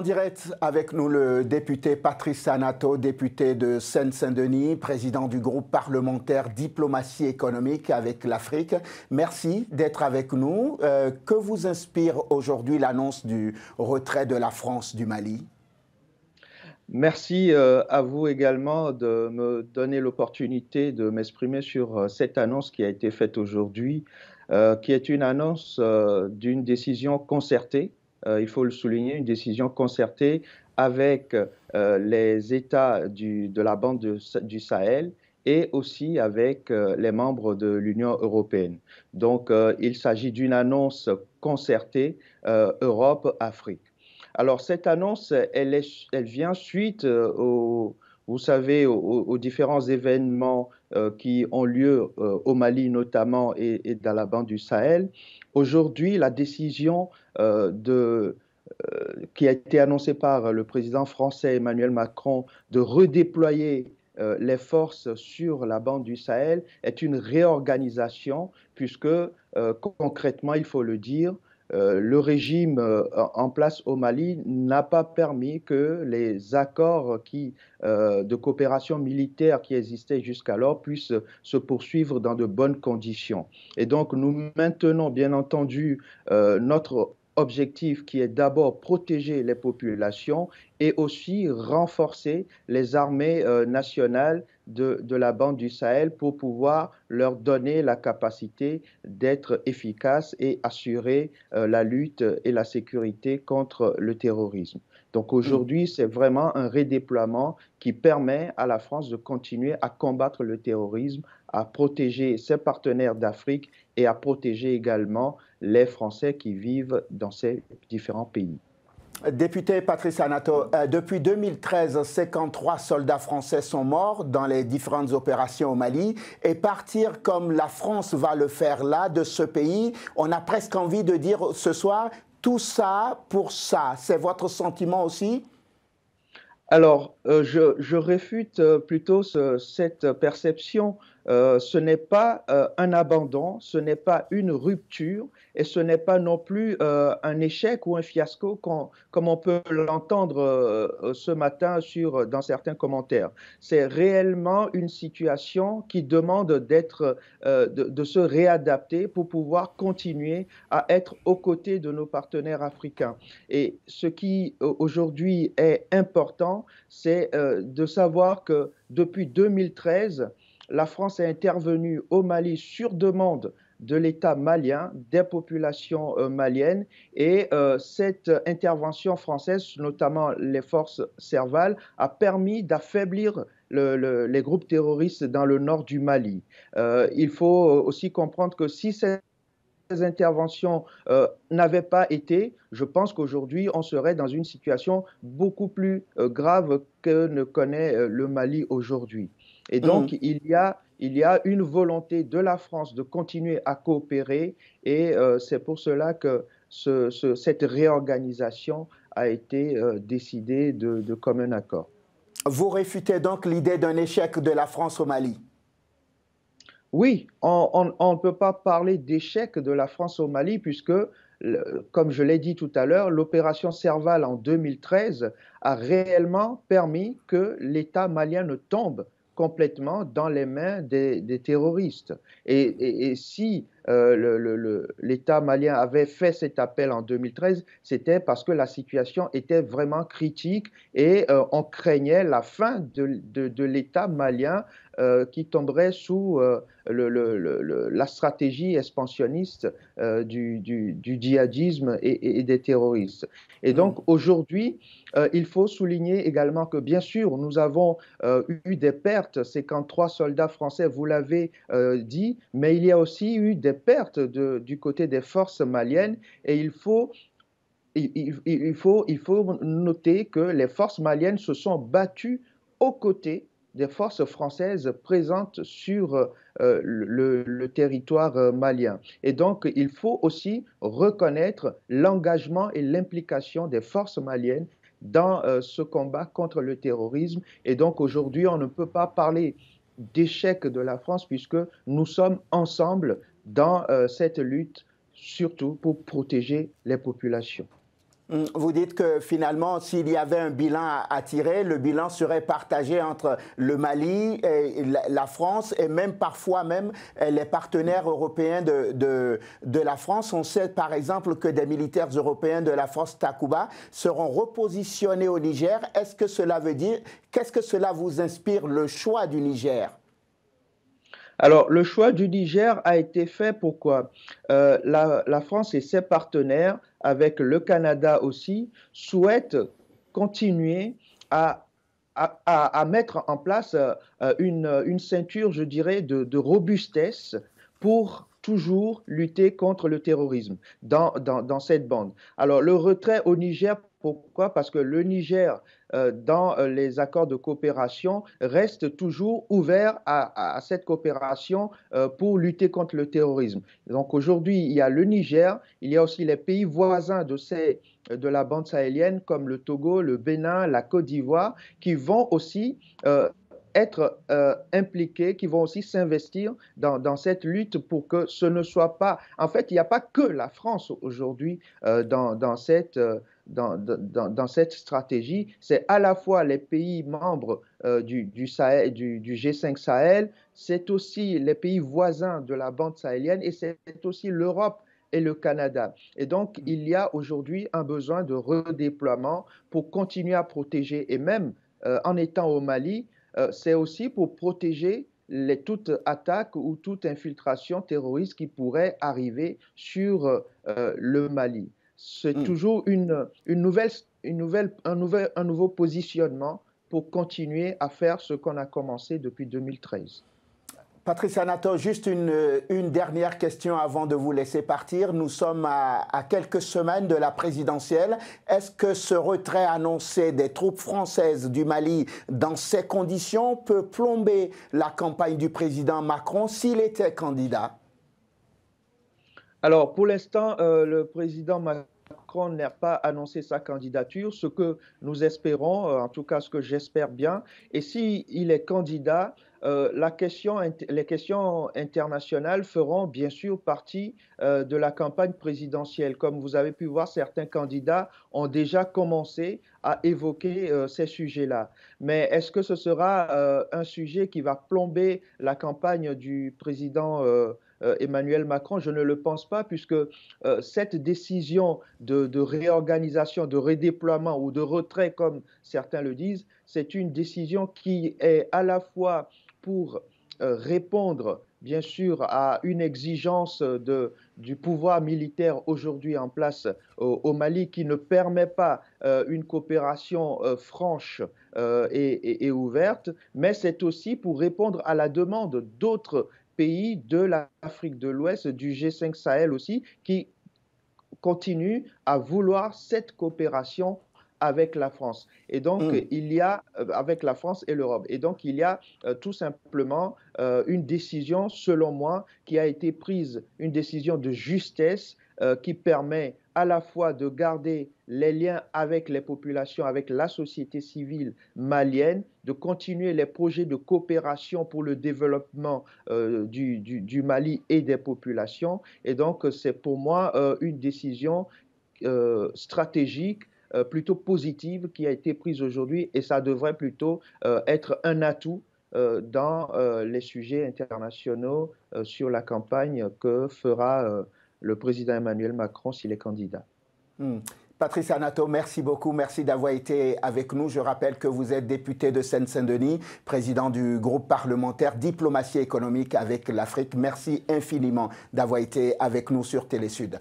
en direct avec nous le député Patrice Anato, député de Seine-Saint-Denis, président du groupe parlementaire Diplomatie économique avec l'Afrique. Merci d'être avec nous. Euh, que vous inspire aujourd'hui l'annonce du retrait de la France du Mali Merci euh, à vous également de me donner l'opportunité de m'exprimer sur euh, cette annonce qui a été faite aujourd'hui, qui est une annonce d'une décision concertée euh, il faut le souligner, une décision concertée avec euh, les États de la bande du Sahel et aussi avec euh, les membres de l'Union européenne. Donc, il s'agit d'une annonce concertée Europe-Afrique. Alors, cette annonce, elle, est, elle vient suite au vous savez, aux, différents événements euh, qui ont lieu euh, au Mali notamment et, dans la bande du Sahel. Aujourd'hui, la décision euh, qui a été annoncée par le président français Emmanuel Macron de redéployer les forces sur la bande du Sahel est une réorganisation puisque concrètement, il faut le dire, euh, le régime euh, en place au Mali n'a pas permis que les accords qui, euh, de coopération militaire qui existaient jusqu'alors puissent se poursuivre dans de bonnes conditions. Et donc nous maintenons bien entendu notre objectif qui est d'abord protéger les populations et aussi renforcer les armées euh, nationales de, la bande du Sahel pour pouvoir leur donner la capacité d'être efficaces et assurer euh, la lutte et la sécurité contre le terrorisme. Donc mm. aujourd'hui, c'est vraiment un redéploiement qui permet à la France de continuer à combattre le terrorisme, à protéger ses partenaires d'Afrique et à protéger également les Français qui vivent dans ces différents pays. Député Patrice Anato, euh, depuis 2013, 53 soldats français sont morts dans les différentes opérations au Mali. Et partir comme la France va le faire là, de ce pays, on a presque envie de dire ce soir tout ça pour ça. C'est votre sentiment aussi Alors, euh, je, réfute euh, plutôt cette perception euh, ce n'est pas euh, un abandon, ce n'est pas une rupture et ce n'est pas non plus euh, un échec ou un fiasco comme on peut l'entendre ce matin dans certains commentaires. C'est réellement une situation qui demande de, se réadapter pour pouvoir continuer à être aux côtés de nos partenaires africains. Et ce qui aujourd'hui est important, c'est de savoir que depuis 2013, la France est intervenue au Mali sur demande de l'État malien, des populations euh, maliennes. Et euh, cette intervention française, notamment les forces servales, a permis d'affaiblir les groupes terroristes dans le nord du Mali. Euh, il faut aussi comprendre que si ces interventions n'avaient pas été, je pense qu'aujourd'hui, on serait dans une situation beaucoup plus grave que ne connaît le Mali aujourd'hui. Et mm. donc, il, y a, une volonté de la France de continuer à coopérer et euh, c'est pour cela que cette réorganisation a été euh, décidée de, de commun accord. Vous réfutez donc l'idée d'un échec de la France au Mali oui, on ne peut pas parler d'échec de la France au Mali puisque, comme je l'ai dit tout à l'heure, l'opération Serval en 2013 a réellement permis que l'État malien ne tombe complètement dans les mains des, terroristes. Et, si euh, l'État malien avait fait cet appel en 2013, c'était parce que la situation était vraiment critique et euh, on craignait la fin de l'État malien euh, qui tomberait sous euh, le, la stratégie expansionniste euh, du, djihadisme et, des terroristes. Et donc mmh. aujourd'hui, il faut souligner également que bien sûr, nous avons eu des pertes, c'est quand trois soldats français, vous l'avez dit, mais il y a aussi eu des pertes du côté des forces maliennes et il faut il, faut, il faut noter que les forces maliennes se sont battues aux côtés des forces françaises présentes sur euh, le, territoire euh, malien. Et donc, il faut aussi reconnaître l'engagement et l'implication des forces maliennes dans euh, ce combat contre le terrorisme. Et donc, aujourd'hui, on ne peut pas parler d'échec de la France puisque nous sommes ensemble dans cette lutte, surtout pour protéger les populations. Vous dites que finalement, s'il y avait un bilan à tirer, le bilan serait partagé entre le Mali, et la France et même parfois même euh, les partenaires européens de, de la France. On sait par exemple que des militaires européens de la France Takuba seront repositionnés au Niger. Est-ce que cela veut dire, qu'est-ce que cela vous inspire le choix du Niger alors, le choix du Niger a été fait pourquoi euh, la, France et ses partenaires, avec le Canada aussi, souhaitent continuer à à, mettre en place euh, une, ceinture, je dirais, de, robustesse pour toujours lutter contre le terrorisme dans cette bande. Alors le retrait au Niger pourquoi Parce que le Niger, euh, dans euh, les accords de coopération, reste toujours ouvert à, cette coopération euh, pour lutter contre le terrorisme. Donc aujourd'hui, il y a le Niger, il y a aussi les pays voisins de, la bande sahélienne, comme le Togo, le Bénin, la Côte d'Ivoire, qui vont aussi être euh, impliqués, qui vont aussi s'investir dans, cette lutte pour que ce ne soit pas... En fait, il n'y a pas que la France aujourd'hui euh, dans, cette... Euh, dans, cette stratégie, c'est à la fois les pays membres du, Sahel, du, G5 Sahel, c'est aussi les pays voisins de la bande sahélienne et c'est aussi l'Europe et le Canada. Et donc, mm. il y a aujourd'hui un besoin de redéploiement pour continuer à protéger et même en étant au Mali, euh, c'est aussi pour protéger les, toute attaque ou toute infiltration terroriste qui pourrait arriver sur euh, le Mali. C'est hmm. toujours un nouveau positionnement pour continuer à faire ce qu'on a commencé depuis 2013. – Patricia Nato, juste une, dernière question avant de vous laisser partir. Nous sommes à, quelques semaines de la présidentielle. Est-ce que ce retrait annoncé des troupes françaises du Mali dans ces conditions peut plomber la campagne du président Macron s'il était candidat Alors, pour l'instant, euh, le président Macron n'a pas annoncé sa candidature, ce que nous espérons, euh, en tout cas ce que j'espère bien. Et s'il est candidat, euh, la question, les questions internationales feront bien sûr partie euh, de la campagne présidentielle. Comme vous avez pu voir, certains candidats ont déjà commencé à évoquer euh, ces sujets-là. Mais est-ce que ce sera un sujet qui va plomber la campagne du président Emmanuel Macron, je ne le pense pas, puisque cette décision de, de, réorganisation, de redéploiement ou de retrait, comme certains le disent, c'est une décision qui est à la fois pour euh, répondre bien sûr à une exigence du pouvoir militaire aujourd'hui en place au, Mali qui ne permet pas euh, une coopération euh, franche et, et ouverte, mais c'est aussi pour répondre à la demande d'autres pays de l'Afrique de l'Ouest, du G5 Sahel aussi, qui continuent à vouloir cette coopération avec la France. Et donc, hmm. il y a, euh, avec la France et l'Europe. Et donc, il y a euh, tout simplement euh, une décision, selon moi, qui a été prise, une décision de justesse qui permet à la fois de garder les liens avec les populations, avec la société civile malienne, de continuer les projets de coopération pour le développement du, Mali et des populations. Et donc, c'est pour moi une décision stratégique euh, plutôt positive qui a été prise aujourd'hui et ça devrait plutôt euh, être un atout euh, dans les sujets internationaux sur la campagne que fera le président Emmanuel Macron s'il est candidat. Hmm. Patrice Anato, merci beaucoup. Merci d'avoir été avec nous. Je rappelle que vous êtes député de Seine-Saint-Denis, président du groupe parlementaire diplomatie économique avec l'Afrique. Merci infiniment d'avoir été avec nous sur Télésud.